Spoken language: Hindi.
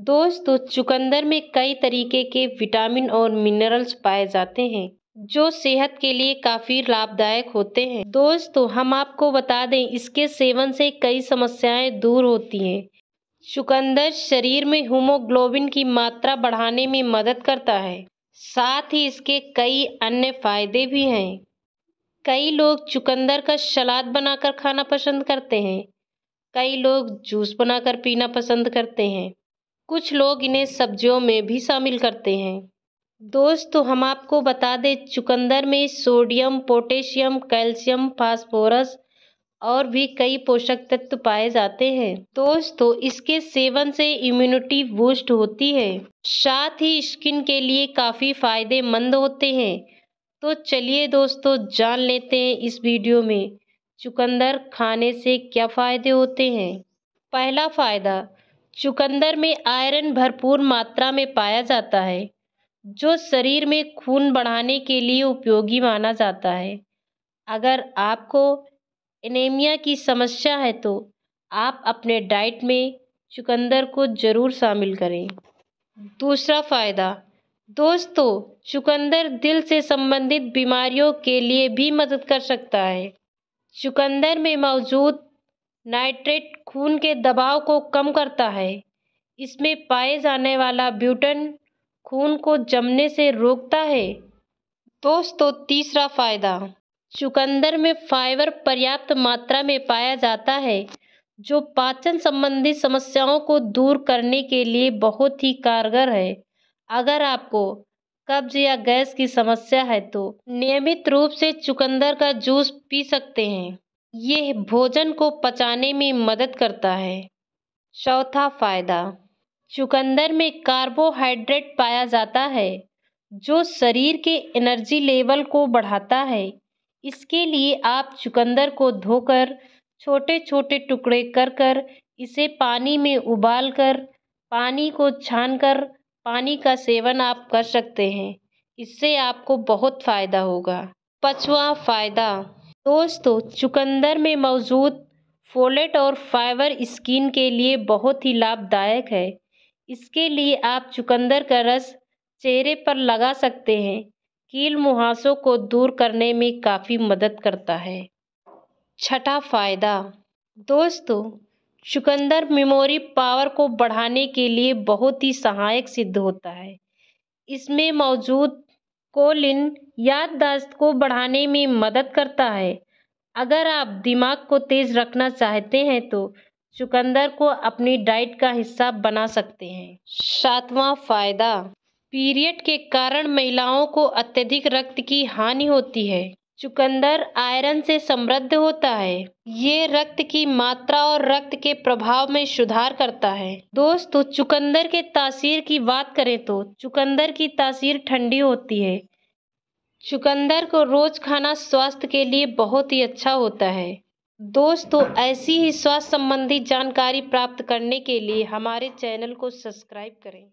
दोस्तों तो चुकंदर में कई तरीके के विटामिन और मिनरल्स पाए जाते हैं जो सेहत के लिए काफ़ी लाभदायक होते हैं दोस्तों तो हम आपको बता दें इसके सेवन से कई समस्याएं दूर होती हैं चुकंदर शरीर में हीमोग्लोबिन की मात्रा बढ़ाने में मदद करता है साथ ही इसके कई अन्य फायदे भी हैं कई लोग चुकंदर का सलाद बनाकर खाना पसंद करते हैं कई लोग जूस बनाकर पीना पसंद करते हैं कुछ लोग इन्हें सब्जियों में भी शामिल करते हैं दोस्त हम आपको बता दें चुकंदर में सोडियम पोटेशियम कैल्शियम फास्फोरस और भी कई पोषक तत्व पाए जाते हैं दोस्तों इसके सेवन से इम्यूनिटी बूस्ट होती है साथ ही स्किन के लिए काफ़ी फायदेमंद होते हैं तो चलिए दोस्तों जान लेते हैं इस वीडियो में चुकंदर खाने से क्या फ़ायदे होते हैं पहला फ़ायदा चुकंदर में आयरन भरपूर मात्रा में पाया जाता है जो शरीर में खून बढ़ाने के लिए उपयोगी माना जाता है अगर आपको एनीमिया की समस्या है तो आप अपने डाइट में चुकंदर को ज़रूर शामिल करें दूसरा फ़ायदा दोस्तों चुकंदर दिल से संबंधित बीमारियों के लिए भी मदद कर सकता है चुकंदर में मौजूद नाइट्रेट खून के दबाव को कम करता है इसमें पाए जाने वाला ब्यूटन खून को जमने से रोकता है दोस्तों तीसरा फ़ायदा चुकंदर में फाइबर पर्याप्त मात्रा में पाया जाता है जो पाचन संबंधी समस्याओं को दूर करने के लिए बहुत ही कारगर है अगर आपको कब्ज या गैस की समस्या है तो नियमित रूप से चुकंदर का जूस पी सकते हैं यह भोजन को पचाने में मदद करता है चौथा फायदा चुकंदर में कार्बोहाइड्रेट पाया जाता है जो शरीर के एनर्जी लेवल को बढ़ाता है इसके लिए आप चुकंदर को धोकर छोटे छोटे टुकड़े कर कर इसे पानी में उबाल कर पानी को छान कर पानी का सेवन आप कर सकते हैं इससे आपको बहुत फ़ायदा होगा पाँचवा फ़ायदा दोस्तों चुकंदर में मौजूद फोलेट और फाइबर स्किन के लिए बहुत ही लाभदायक है इसके लिए आप चुकंदर का रस चेहरे पर लगा सकते हैं कील मुहासों को दूर करने में काफ़ी मदद करता है छठा फ़ायदा दोस्तों चुकंदर मेमोरी पावर को बढ़ाने के लिए बहुत ही सहायक सिद्ध होता है इसमें मौजूद कोलिन याददाश्त को बढ़ाने में मदद करता है अगर आप दिमाग को तेज़ रखना चाहते हैं तो चुकंदर को अपनी डाइट का हिस्सा बना सकते हैं सातवां फ़ायदा पीरियड के कारण महिलाओं को अत्यधिक रक्त की हानि होती है चुकंदर आयरन से समृद्ध होता है ये रक्त की मात्रा और रक्त के प्रभाव में सुधार करता है दोस्तों चुकंदर के तासीर की बात करें तो चुकंदर की तासीर ठंडी होती है चुकंदर को रोज खाना स्वास्थ्य के लिए बहुत ही अच्छा होता है दोस्तों ऐसी ही स्वास्थ्य संबंधी जानकारी प्राप्त करने के लिए हमारे चैनल को सब्सक्राइब करें